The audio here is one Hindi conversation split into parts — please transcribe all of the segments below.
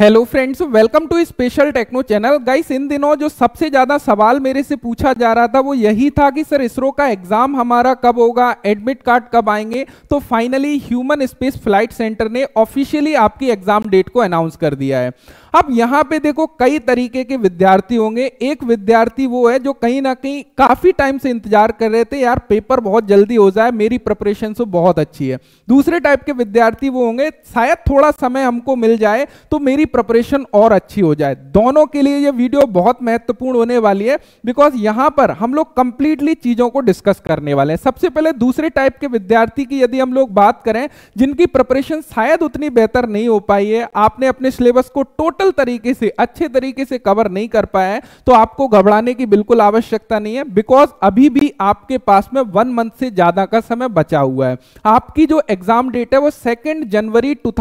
hello friends welcome to special techno channel guys इन दिनों जो सबसे ज़्यादा सवाल मेरे से पूछा जा रहा था वो यही था कि सर इसरो का एग्ज़ाम हमारा कब होगा एडमिट कार्ड कब आएंगे तो finally human space flight centre ने ऑफिशियली आपकी एग्ज़ाम डेट को अनाउंस कर दिया है अब यहाँ पे देखो कई तरीके के विद्यार्थी होंगे एक विद्यार्थी वो है जो कहीं ना कहीं काफ़ी टाइम से इंतजार कर रहे थे यार पेपर बहुत जल्दी हो जाए मेरी प्रिपरेशन तो बहुत अच्छी है दूसरे टाइप के विद्यार्थी वो होंगे शायद थोड़ा समय हमको मिल जाए तो मेरी की प्रिपरेशन और अच्छी हो जाए दोनों के लिए ये वीडियो बहुत महत्वपूर्ण होने वाली है बिकॉज यहां पर हम लोग कंप्लीटली चीजों को डिस्कस करने वाले हैं सबसे पहले दूसरे टाइप के विद्यार्थी की यदि हम लोग बात करें जिनकी प्रिपरेशन शायद उतनी बेहतर नहीं हो पाई है आपने अपने सिलेबस को टोटल तरीके से अच्छे तरीके से कवर नहीं कर पाया है तो आपको घबराने की बिल्कुल आवश्यकता नहीं है बिकॉज अभी भी आपके पास में वन मंथ से ज्यादा का समय बचा हुआ है आपकी जो एग्जाम डेट है वो सेकेंड जनवरी टू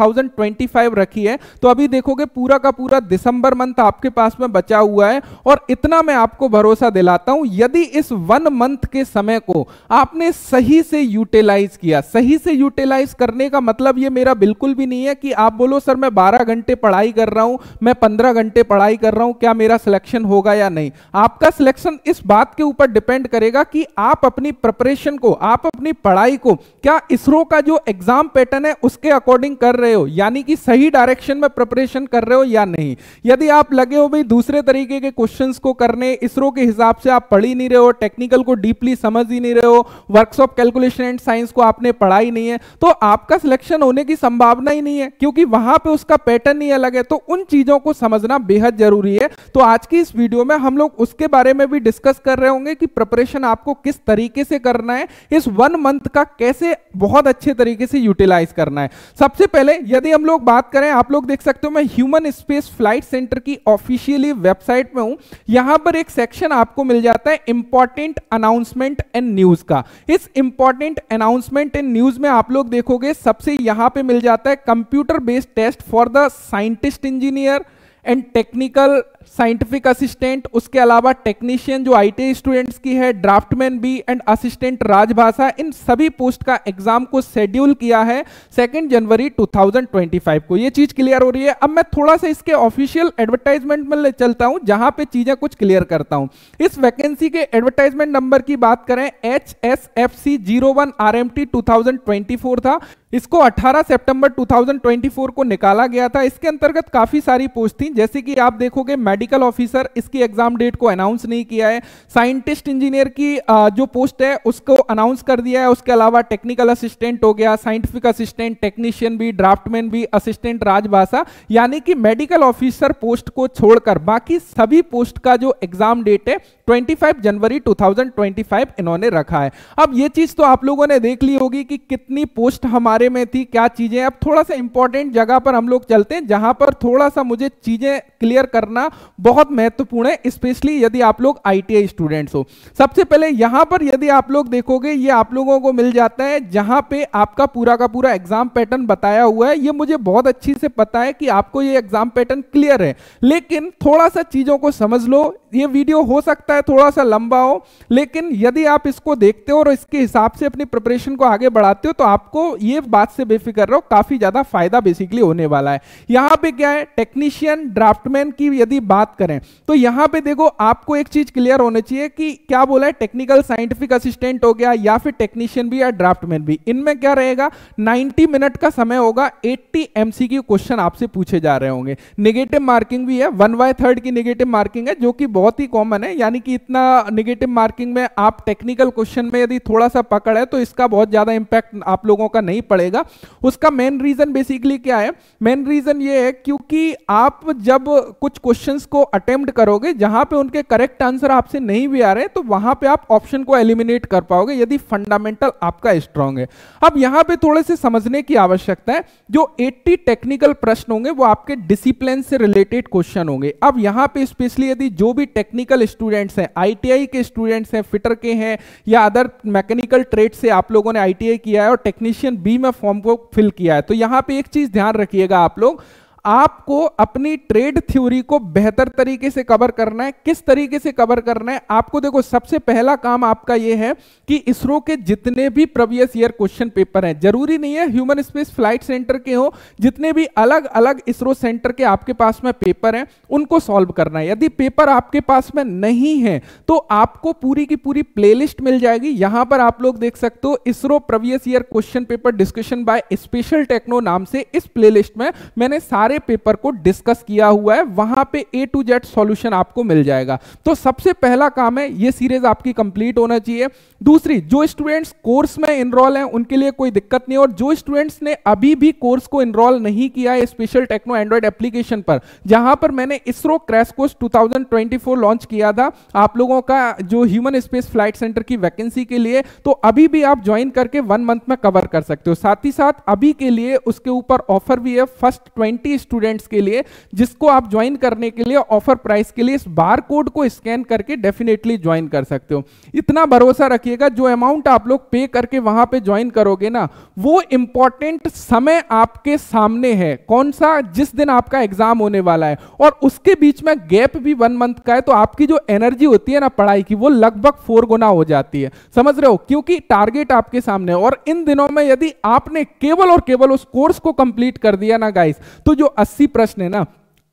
रखी है तो अभी देखोगे करोगे पूरा का पूरा दिसंबर मंथ आपके पास में बचा हुआ है और इतना मैं आपको भरोसा दिलाता हूं यदि इस वन मंथ के समय को आपने सही से यूटिलाइज किया सही से यूटिलाइज करने का मतलब ये मेरा बिल्कुल भी नहीं है कि आप बोलो सर मैं बारह घंटे पढ़ाई कर रहा हूं मैं पंद्रह घंटे पढ़ाई कर रहा हूं क्या मेरा सिलेक्शन होगा या नहीं आपका सिलेक्शन इस बात के ऊपर डिपेंड करेगा कि आप अपनी प्रिपरेशन को आप अपनी पढ़ाई को क्या इसरो का जो एग्जाम पैटर्न है उसके अकॉर्डिंग कर रहे हो यानी कि सही डायरेक्शन में प्रिपरेशन क्वेश्चन कर रहे हो या नहीं यदि आप लगे हो भाई दूसरे तरीके के क्वेश्चंस को करने इसरो के हिसाब से आप पढ़ ही नहीं रहे हो टेक्निकल को डीपली समझ ही नहीं रहे हो works of calculation and science को आपने पढ़ा ही नहीं है तो आपका सिलेक्शन होने की संभावना ही नहीं है क्योंकि वहां पर उसका पैटर्न ही अलग है तो उन चीजों को समझना बेहद जरूरी है तो आज की इस वीडियो में हम लोग उसके बारे में भी डिस्कस कर रहे होंगे कि प्रिपरेशन आपको किस तरीके से करना है इस वन मंथ का कैसे बहुत अच्छे तरीके से यूटिलाइज करना है सबसे पहले यदि हम लोग बात करें आप लोग देख सकते हो मैं ह्यूमन स्पेस फ्लाइट सेंटर की ऑफिशियली वेबसाइट में हूं यहां पर एक सेक्शन आपको मिल जाता है इंपॉर्टेंट अनाउंसमेंट एंड न्यूज का इस इंपॉर्टेंट अनाउंसमेंट एंड न्यूज में आप लोग देखोगे सबसे यहां पे मिल जाता है computer based test for the scientist engineer and technical scientific assistant उसके अलावा टेक्नीशियन जो आईटी स्टूडेंट्स की है ड्राफ्टमैन बी एंड असिस्टेंट राजभाषा इन सभी पोस्ट का एग्जाम को शेड्यूल किया है सेकेंड जनवरी 2025 को ये चीज क्लियर हो रही है अब मैं थोड़ा सा इसके ऑफिशियल एडवर्टाइजमेंट में ले चलता हूं जहां पे चीजें कुछ क्लियर करता हूं इस वैकेंसी के एडवर्टाइजमेंट नंबर की बात करें H S F C zero one R M T two thousand twenty four था इसको 18 सितंबर 2024 को निकाला गया था इसके अंतर्गत काफी सारी पोस्ट थी जैसे कि आप देखोगे मेडिकल मेडिकल ऑफिसर इसकी एग्जाम डेट को अनाउंस नहीं किया है साइंटिस्ट इंजीनियर की जो पोस्ट है उसको अनाउंस कर दिया है उसके अलावा टेक्निकल असिस्टेंट हो गया साइंटिफिक असिस्टेंट टेक्नीशियन भी ड्राफ्टमैन भी असिस्टेंट राजभाषा यानी कि मेडिकल ऑफिसर पोस्ट को छोड़कर बाकी सभी पोस्ट का जो एग्जाम डेट है 25 जनवरी 2025 इन्होंने रखा है अब ये चीज तो आप लोगों ने देख ली होगी कि कितनी पोस्ट हमारे में थी क्या चीजें अब थोड़ा सा इंपॉर्टेंट जगह पर हम लोग चलते हैं जहां पर थोड़ा सा मुझे चीजें क्लियर करना बहुत महत्वपूर्ण है स्पेशली यदि आप लोग आई स्टूडेंट्स हो सबसे पहले यहां पर यदि आप लोग देखोगे ये आप लोगों को मिल जाता है जहां पे आपका पूरा का पूरा एग्जाम पैटर्न बताया हुआ है ये मुझे बहुत अच्छी से पता है कि आपको ये एग्जाम पैटर्न क्लियर है लेकिन थोड़ा सा चीजों को समझ लो ये वीडियो हो सकता है है थोड़ा सा लंबा हो लेकिन यदि आप इसको देखते हो और इसके हिसाब से अपनी प्रिपरेशन को आगे बढ़ाते हो तो आपको ये बात से बेफिक्र रहो काफी ज्यादा फायदा बेसिकली होने वाला है यहां पे क्या है टेक्नीशियन ड्राफ्टमैन की यदि बात करें तो यहां पे देखो आपको एक चीज क्लियर होनी चाहिए कि क्या बोला है टेक्निकल साइंटिफिक असिस्टेंट हो गया या फिर टेक्नीशियन भी या ड्राफ्टमैन भी इनमें क्या रहेगा नाइनटी मिनट का समय होगा 80 एमसीक्यू क्वेश्चन आपसे पूछे जा रहे होंगे निगेटिव मार्किंग भी है वन बाय थर्ड की निगेटिव मार्किंग है जो कि बहुत ही कॉमन है यानी कि इतना नेगेटिव मार्किंग में आप टेक्निकल क्वेश्चन में यदि थोड़ा सा पकड़ है तो इसका बहुत ज़्यादा इम्पैक्ट आप लोगों का नहीं पड़ेगा उसका मेन रीज़न बेसिकली क्या है मेन रीज़न ये है क्योंकि आप जब कुछ क्वेश्चन को अटेम्प्ट करोगे जहाँ पे उनके करेक्ट आंसर आपसे नहीं भी आ रहे तो वहाँ पर आप ऑप्शन को एलिमिनेट कर पाओगे यदि फंडामेंटल आपका स्ट्रांग है अब यहाँ पर थोड़े से समझने की आवश्यकता है जो एट्टी टेक्निकल प्रश्न होंगे वो आपके डिसिप्लिन से रिलेटेड क्वेश्चन होंगे अब यहाँ पे स्पेशली यदि जो भी टेक्निकल स्टूडेंट्स हैं आईटीआई के स्टूडेंट्स हैं फिटर के हैं या अदर मैकेनिकल ट्रेड से आप लोगों ने आईटीआई किया है और टेक्नीशियन बी में फॉर्म को फिल किया है तो यहां पे एक चीज ध्यान रखिएगा आप लोग आपको अपनी ट्रेड थ्योरी को बेहतर तरीके से कवर करना है किस तरीके से कवर करना है आपको देखो सबसे पहला काम आपका यह है कि इसरो के जितने भी प्रीवियस ईयर क्वेश्चन पेपर हैं जरूरी नहीं है ह्यूमन स्पेस फ्लाइट सेंटर के हो जितने भी अलग अलग इसरो सेंटर के आपके पास में पेपर हैं उनको सॉल्व करना है यदि पेपर आपके पास में नहीं है तो आपको पूरी की पूरी प्ले मिल जाएगी यहां पर आप लोग देख सकते हो ISRO previous year question paper discussion by special techno नाम से इस प्ले में मैंने सारे सारे पेपर को डिस्कस किया हुआ है वहां पे ए टू जेड सॉल्यूशन आपको मिल जाएगा तो सबसे पहला काम है ये सीरीज आपकी कंप्लीट होना चाहिए दूसरी जो स्टूडेंट्स कोर्स में इनरोल हैं उनके लिए कोई दिक्कत नहीं और जो स्टूडेंट्स ने अभी भी कोर्स को इनरोल नहीं किया है स्पेशल टेक्नो एंड्रॉइड एप्लीकेशन पर जहां पर मैंने ISRO crash course to launch किया था आप लोगों का जो ह्यूमन स्पेस फ्लाइट सेंटर की वैकेंसी के लिए तो अभी भी आप ज्वाइन करके वन मंथ में कवर कर सकते हो साथ ही साथ अभी के लिए उसके ऊपर ऑफर भी है फर्स्ट ट्वेंटी स्टूडेंट्स के लिए जिसको आप ज्वाइन करने के लिए ऑफर प्राइस के लिए इस बार कोड को स्कैन करके डेफिनेटली ज्वाइन कर सकते हो इतना भरोसा रखिएगा जो अमाउंट आप लोग पे करके वहां पे ज्वाइन करोगे ना वो इंपॉर्टेंट समय आपके सामने है कौन सा जिस दिन आपका एग्जाम होने वाला है और उसके बीच में गैप भी वन मंथ का है तो आपकी जो एनर्जी होती है ना पढ़ाई की वो लगभग फोर गुना हो जाती है समझ रहे हो क्योंकि टारगेट आपके सामने है और इन दिनों में यदि आपने केवल और केवल उस कोर्स को कंप्लीट कर दिया ना गाइस तो जो अस्सी 80 प्रश्न है ना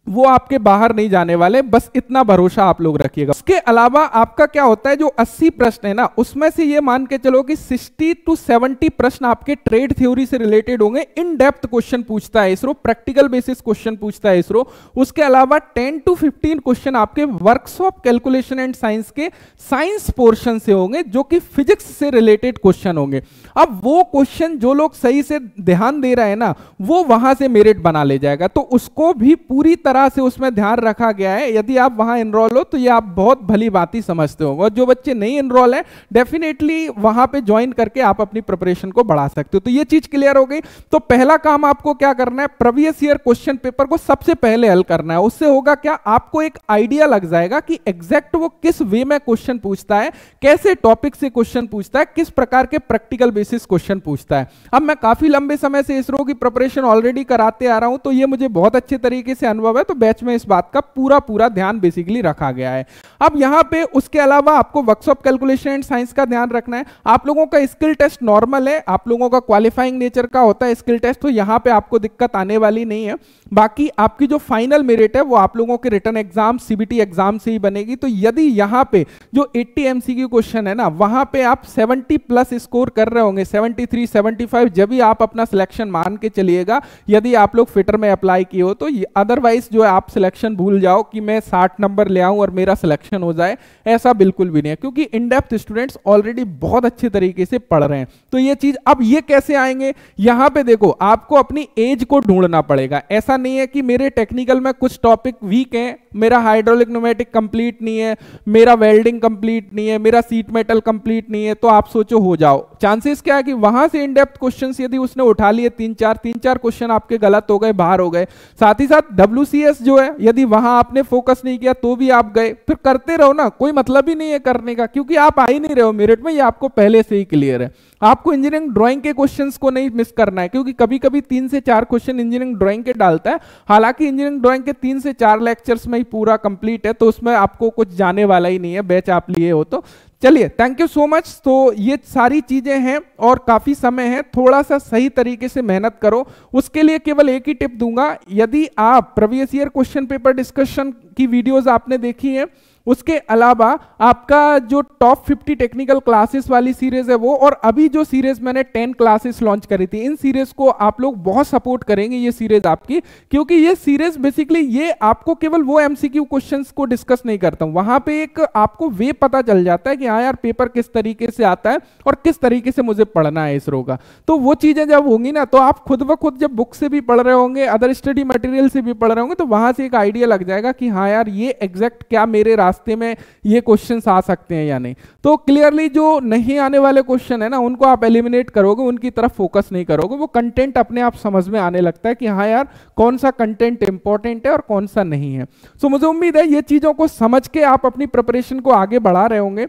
वो आपके बाहर नहीं जाने वाले बस इतना भरोसा आप लोग रखिएगा उसके अलावा आपका क्या होता है जो 80 प्रश्न है ना उसमें से ये मान के चलो कि 60 टू 70 प्रश्न आपके ट्रेड थ्योरी से रिलेटेड होंगे इन डेप्थ क्वेश्चन पूछता है इसरो प्रैक्टिकल बेसिस क्वेश्चन पूछता है इसरो उसके अलावा 10 टू 15 क्वेश्चन आपके वर्कशॉप कैलकुलेशन एंड साइंस के साइंस पोर्शन से होंगे जो कि फिजिक्स से रिलेटेड क्वेश्चन होंगे अब वो क्वेश्चन जो लोग सही से ध्यान दे रहे हैं ना वो वहां से मेरिट बना ले जाएगा तो उसको भी पूरी तरह तरह से उसमें ध्यान रखा गया है यदि आप वहां इनरोल हो तो ये आप बहुत भली बात ही समझते हो और जो बच्चे नहीं इनरोल है डेफिनेटली वहां पे ज्वाइन करके आप अपनी प्रिपरेशन को बढ़ा सकते हो तो ये चीज़ क्लियर हो गई तो पहला काम आपको क्या करना है प्रीवियस ईयर क्वेश्चन पेपर को सबसे पहले हल करना है उससे होगा क्या आपको एक आइडिया लग जाएगा कि एग्जैक्ट वो किस वे में क्वेश्चन पूछता है कैसे टॉपिक से क्वेश्चन पूछता है किस प्रकार के प्रैक्टिकल बेसिस क्वेश्चन पूछता है अब मैं काफी लंबे समय से इसरो की प्रिपरेशन ऑलरेडी कराते आ रहा हूं तो ये मुझे बहुत अच्छे तरीके से अनुभव है तो बैच में इस बात का पूरा पूरा ध्यान बेसिकली रखा गया है अब यहां पे उसके अलावा आपको वर्कशॉप कैलकुलेशन एंड साइंस का ध्यान रखना है आप लोगों का स्किल टेस्ट नॉर्मल है आप लोगों का क्वालिफाइंग नेचर का होता है स्किल टेस्ट तो यहां पर आपको दिक्कत आने वाली नहीं है बाकी आपकी जो फाइनल मेरिट है वो आप लोगों के रिटर्न एग्जाम सीबीटी एग्जाम से ही बनेगी तो यदि यहां पर जो एट्टी एमसीक्यू क्वेश्चन है ना वहां पर आप सेवेंटी प्लस स्कोर कर रहे होंगे सेवेंटी थ्री सेवेंटी फाइव जब भी आप अपना सिलेक्शन मान के चलिएगा यदि आप लोग फिटर में अप्लाई किए हो तो अदरवाइज जो है आप सिलेक्शन भूल जाओ कि मैं साठ नंबर ले आऊं और मेरा सिलेक्शन हो जाए ऐसा बिल्कुल भी नहीं है क्योंकि इन डेप्थ स्टूडेंट्स ऑलरेडी बहुत अच्छे तरीके से पढ़ रहे हैं तो ये चीज अब ये कैसे आएंगे यहां पे देखो आपको अपनी एज को ढूंढना पड़ेगा ऐसा नहीं है कि मेरे टेक्निकल में कुछ टॉपिक वीक है मेरा हाइड्रोलिक नोमेटिक कंप्लीट नहीं है मेरा वेल्डिंग कंप्लीट नहीं है मेरा सीट मेटल कंप्लीट नहीं है तो आप सोचो हो जाओ चांसेस क्या है कि वहां से इनडेप्थ क्वेश्चन यदि उसने उठा लिए तीन चार तीन चार क्वेश्चन आपके गलत हो गए बाहर हो गए साथ ही साथ डब्ल्यू एस जो है यदि वहां आपने फोकस नहीं किया तो भी आप गए फिर करते रहो ना कोई मतलब ही नहीं है करने का क्योंकि आप आ ही नहीं रहे हो मेरिट में ये आपको पहले से ही क्लियर है आपको इंजीनियरिंग ड्राइंग के क्वेश्चंस को नहीं मिस करना है क्योंकि कभी कभी तीन से चार क्वेश्चन इंजीनियरिंग ड्राइंग के डालता है हालांकि इंजीनियरिंग ड्राइंग के तीन से चार लेक्चर्स में ही पूरा कंप्लीट है तो उसमें आपको कुछ जाने वाला ही नहीं है बैच आप लिए हो तो चलिए थैंक यू सो मच तो ये सारी चीजें हैं और काफी समय है थोड़ा सा सही तरीके से मेहनत करो उसके लिए केवल एक ही टिप दूंगा यदि आप previous year question paper discussion की वीडियोस आपने देखी हैं उसके अलावा आपका जो टॉप 50 टेक्निकल क्लासेस वाली सीरीज है वो और अभी जो सीरीज मैंने 10 क्लासेस लॉन्च करी थी इन सीरीज को आप लोग बहुत सपोर्ट करेंगे ये सीरीज आपकी क्योंकि ये सीरीज बेसिकली ये आपको केवल वो एमसीक्यू क्वेश्चंस को डिस्कस नहीं करता हूं वहां पे एक आपको वे पता चल जाता है कि हाँ यार पेपर किस तरीके से आता है और किस तरीके से मुझे पढ़ना है इसरो का तो वो चीजें जब होंगी ना तो आप खुद ब खुद जब बुक से भी पढ़ रहे होंगे अदर स्टडी मटेरियल से भी पढ़ रहे होंगे तो वहां से एक आइडिया लग जाएगा कि हाँ हाँ यार ये एग्जैक्ट क्या मेरे रास्ते में ये क्वेश्चन आ सकते हैं या नहीं तो क्लियरली जो नहीं आने वाले क्वेश्चन है ना उनको आप एलिमिनेट करोगे उनकी तरफ फोकस नहीं करोगे वो कंटेंट अपने आप समझ में आने लगता है कि हाँ यार कौन सा कंटेंट इंपॉर्टेंट है और कौन सा नहीं है सो मुझे उम्मीद है ये चीज़ों को समझ के आप अपनी प्रिपरेशन को आगे बढ़ा रहे होंगे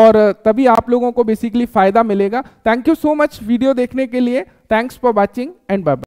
और तभी आप लोगों को बेसिकली फायदा मिलेगा thank you so much video देखने के लिए thanks for watching and bye